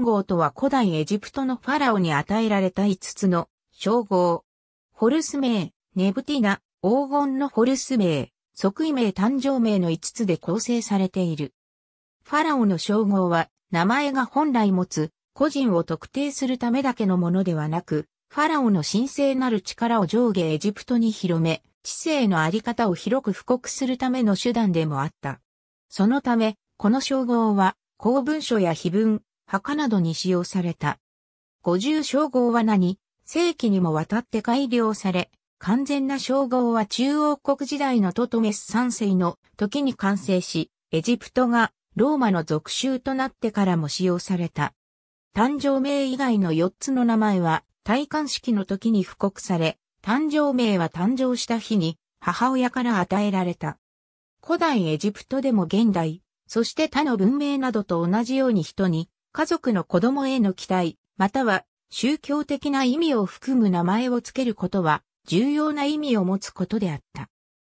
号とは古代エジプトのファラオに与えられた5つの称号。ホルス名、ネブティナ、黄金のホルス名、即位名誕生名の5つで構成されている。ファラオの称号は、名前が本来持つ、個人を特定するためだけのものではなく、ファラオの神聖なる力を上下エジプトに広め、知性のあり方を広く布告するための手段でもあった。そのため、この称号は、公文書や碑文、墓などに使用された。五重称号は何世紀にもわたって改良され、完全な称号は中央国時代のトトメス三世の時に完成し、エジプトがローマの属州となってからも使用された。誕生名以外の4つの名前は、戴冠式の時に布告され、誕生名は誕生した日に母親から与えられた。古代エジプトでも現代、そして他の文明などと同じように人に家族の子供への期待、または宗教的な意味を含む名前を付けることは重要な意味を持つことであった。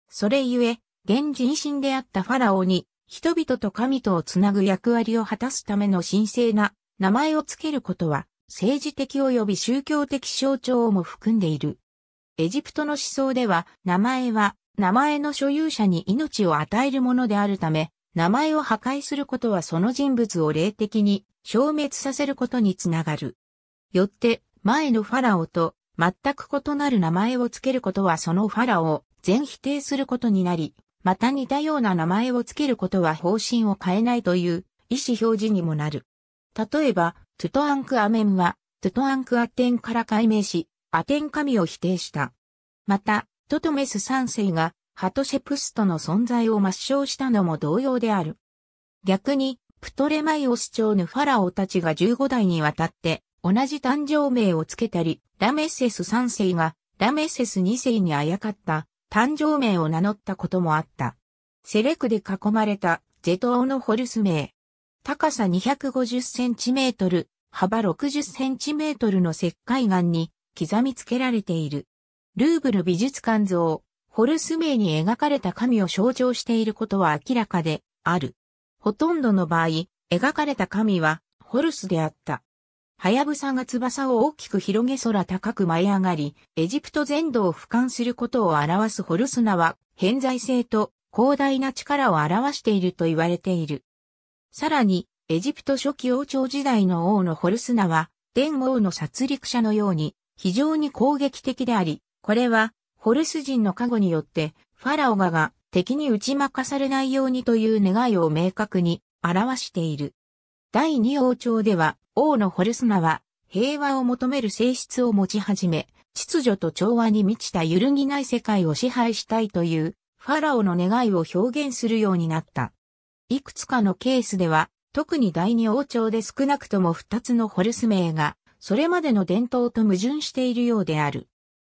それゆえ、現人身であったファラオに人々と神とをつなぐ役割を果たすための神聖な名前を付けることは政治的及び宗教的象徴をも含んでいる。エジプトの思想では名前は名前の所有者に命を与えるものであるため、名前を破壊することはその人物を霊的に消滅させることにつながる。よって、前のファラオと全く異なる名前をつけることはそのファラオを全否定することになり、また似たような名前をつけることは方針を変えないという意思表示にもなる。例えば、トゥトアンクアメンは、トゥトアンクアテンから改名し、アテン神を否定した。また、トトメス三世がハトシェプストの存在を抹消したのも同様である。逆に、プトレマイオス朝のファラオたちが15代にわたって同じ誕生名をつけたり、ラメセス3世がラメセス2世にあやかった誕生名を名乗ったこともあった。セレクで囲まれたジェトオのホルス名。高さ250センチメートル、幅60センチメートルの石灰岩に刻みつけられている。ルーブル美術館像、ホルス名に描かれた神を象徴していることは明らかである。ほとんどの場合、描かれた神は、ホルスであった。ハヤブサが翼を大きく広げ空高く舞い上がり、エジプト全土を俯瞰することを表すホルスナは、偏在性と広大な力を表していると言われている。さらに、エジプト初期王朝時代の王のホルスナは、伝王の殺戮者のように、非常に攻撃的であり、これは、ホルス人の加護によって、ファラオガが敵に打ち負かされないようにという願いを明確に表している。第二王朝では、王のホルスナは、平和を求める性質を持ち始め、秩序と調和に満ちた揺るぎない世界を支配したいという、ファラオの願いを表現するようになった。いくつかのケースでは、特に第二王朝で少なくとも二つのホルス名が、それまでの伝統と矛盾しているようである。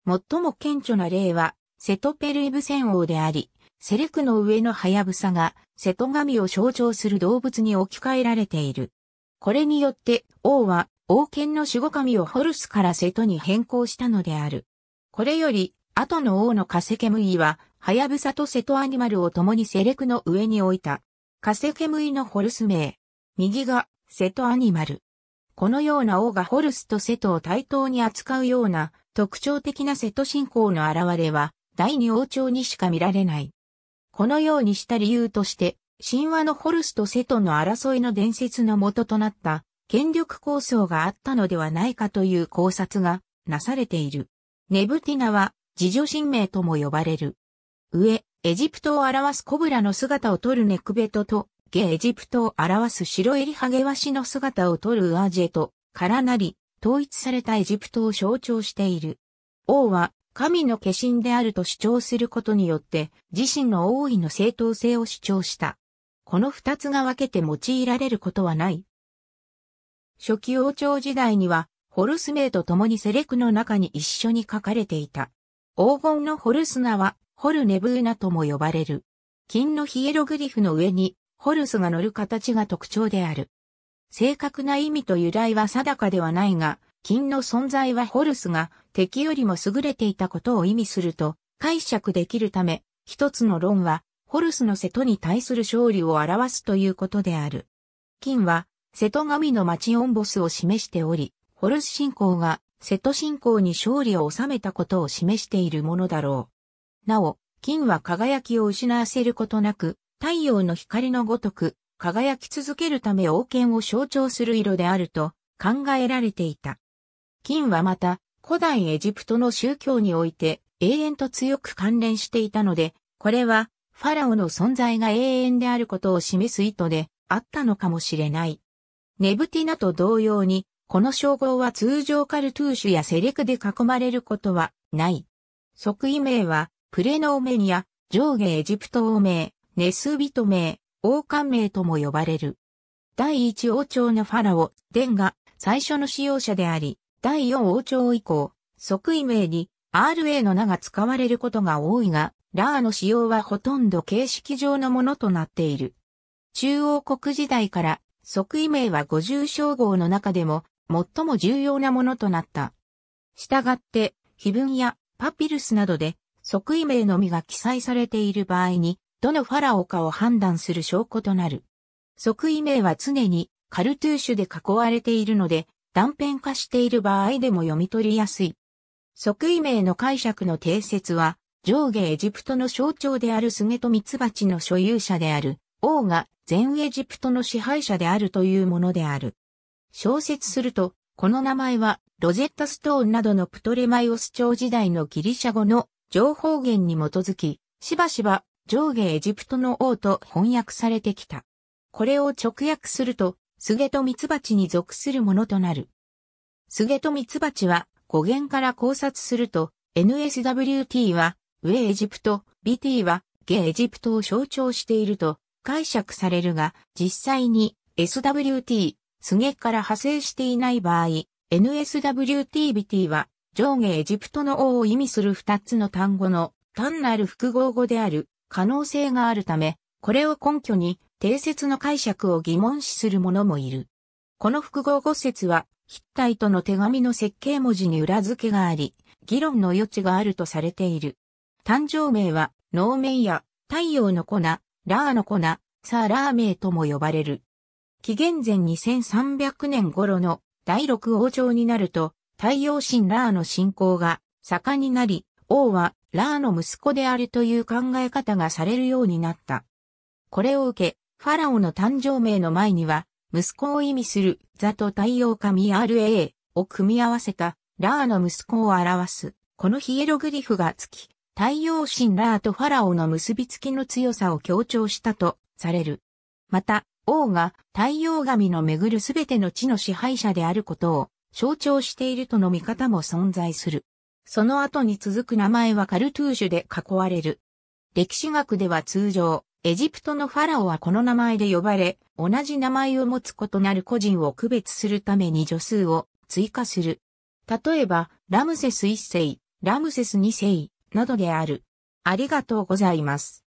最も顕著な例は、セトペルイブ戦王であり、セレクの上のハヤブサが、瀬戸神を象徴する動物に置き換えられている。これによって、王は、王権の守護神をホルスから瀬戸に変更したのである。これより、後の王のカセケムイは、ハヤブサと瀬戸アニマルを共にセレクの上に置いた。カセケムイのホルス名。右が、瀬戸アニマル。このような王がホルスと瀬戸を対等に扱うような特徴的な瀬戸信仰の現れは第二王朝にしか見られない。このようにした理由として、神話のホルスと瀬戸の争いの伝説の元となった権力構想があったのではないかという考察がなされている。ネブティナは自助神明とも呼ばれる。上、エジプトを表すコブラの姿を取るネクベトと、下エジプトを表す白リハゲワシの姿を取るウアジェと、からなり、統一されたエジプトを象徴している。王は神の化身であると主張することによって、自身の王位の正当性を主張した。この二つが分けて用いられることはない。初期王朝時代には、ホルス名と共にセレクの中に一緒に書かれていた。黄金のホルス名は、ホルネブーナとも呼ばれる。金のヒエログリフの上に、ホルスが乗る形が特徴である。正確な意味と由来は定かではないが、金の存在はホルスが敵よりも優れていたことを意味すると解釈できるため、一つの論は、ホルスの瀬戸に対する勝利を表すということである。金は、瀬戸神の町オンボスを示しており、ホルス信仰が瀬戸信仰に勝利を収めたことを示しているものだろう。なお、金は輝きを失わせることなく、太陽の光のごとく、輝き続けるため王権を象徴する色であると考えられていた。金はまた、古代エジプトの宗教において永遠と強く関連していたので、これはファラオの存在が永遠であることを示す意図であったのかもしれない。ネブティナと同様に、この称号は通常カルトゥーシュやセレクで囲まれることはない。即位名は、プレノーメニア、上下エジプト王名、ネスビト名、王冠名とも呼ばれる。第一王朝のファラオ、デンが最初の使用者であり、第4王朝以降、即位名に RA の名が使われることが多いが、ラーの使用はほとんど形式上のものとなっている。中央国時代から即位名は五重称号の中でも最も重要なものとなった。したがって、碑文やパピルスなどで即位名のみが記載されている場合に、どのファラオかを判断する証拠となる。即位名は常にカルトゥーシュで囲われているので、断片化している場合でも読み取りやすい。即位名の解釈の定説は、上下エジプトの象徴であるスゲとミツバチの所有者である、王が全エジプトの支配者であるというものである。小説すると、この名前は、ロゼッタストーンなどのプトレマイオス朝時代のギリシャ語の情報源に基づき、しばしば上下エジプトの王と翻訳されてきた。これを直訳すると、スゲトミツバチに属するものとなる。スゲトミツバチは語源から考察すると、NSWT は、上エジプト、BT は、下エジプトを象徴していると解釈されるが、実際に SWT、スゲから派生していない場合、NSWT-BT は、上下エジプトの王を意味する二つの単語の単なる複合語である可能性があるため、これを根拠に定説の解釈を疑問視する者もいる。この複合語説は、筆体との手紙の設計文字に裏付けがあり、議論の余地があるとされている。誕生名は、能面や太陽の粉、ラーの粉、サーラー名とも呼ばれる。紀元前2300年頃の第六王朝になると、太陽神ラーの信仰が盛んになり、王はラーの息子であるという考え方がされるようになった。これを受け、ファラオの誕生名の前には、息子を意味するザと太陽神 RA を組み合わせたラーの息子を表す。このヒエログリフがつき、太陽神ラーとファラオの結びつきの強さを強調したとされる。また、王が太陽神の巡るすべての地の支配者であることを象徴しているとの見方も存在する。その後に続く名前はカルトゥーシュで囲われる。歴史学では通常、エジプトのファラオはこの名前で呼ばれ、同じ名前を持つ異なる個人を区別するために助数を追加する。例えば、ラムセス1世、ラムセス2世などである。ありがとうございます。